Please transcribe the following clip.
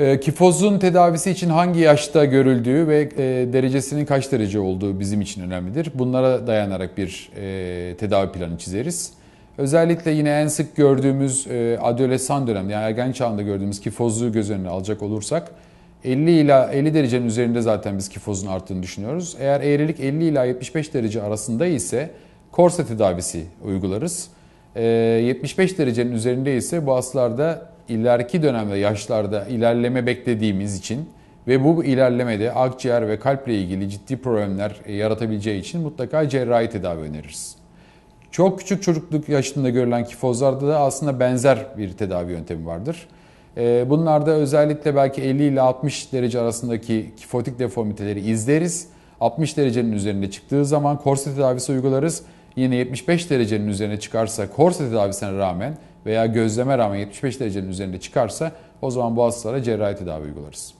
Ee, kifozun tedavisi için hangi yaşta görüldüğü ve e, derecesinin kaç derece olduğu bizim için önemlidir. Bunlara dayanarak bir e, tedavi planı çizeriz. Özellikle yine en sık gördüğümüz e, adolesan dönemde yani ergen çağında gördüğümüz kifozluğu göz önüne alacak olursak 50 ila 50 derecenin üzerinde zaten biz kifozun arttığını düşünüyoruz. Eğer eğrilik 50 ila 75 derece arasında ise korse tedavisi uygularız. 75 derecenin üzerinde ise bu hastalarda ileriki dönemde yaşlarda ilerleme beklediğimiz için ve bu ilerlemede akciğer ve kalple ilgili ciddi problemler e, yaratabileceği için mutlaka cerrahi tedavi öneririz. Çok küçük çocukluk yaşında görülen kifozlarda da aslında benzer bir tedavi yöntemi vardır. E, bunlarda özellikle belki 50 ile 60 derece arasındaki kifotik deformiteleri izleriz. 60 derecenin üzerinde çıktığı zaman korse tedavisi uygularız. Yine 75 derecenin üzerine çıkarsa korse tedavisine rağmen veya gözleme rağmen 75 derecenin üzerinde çıkarsa o zaman bu hastalara cerrahi tedavi uygularız.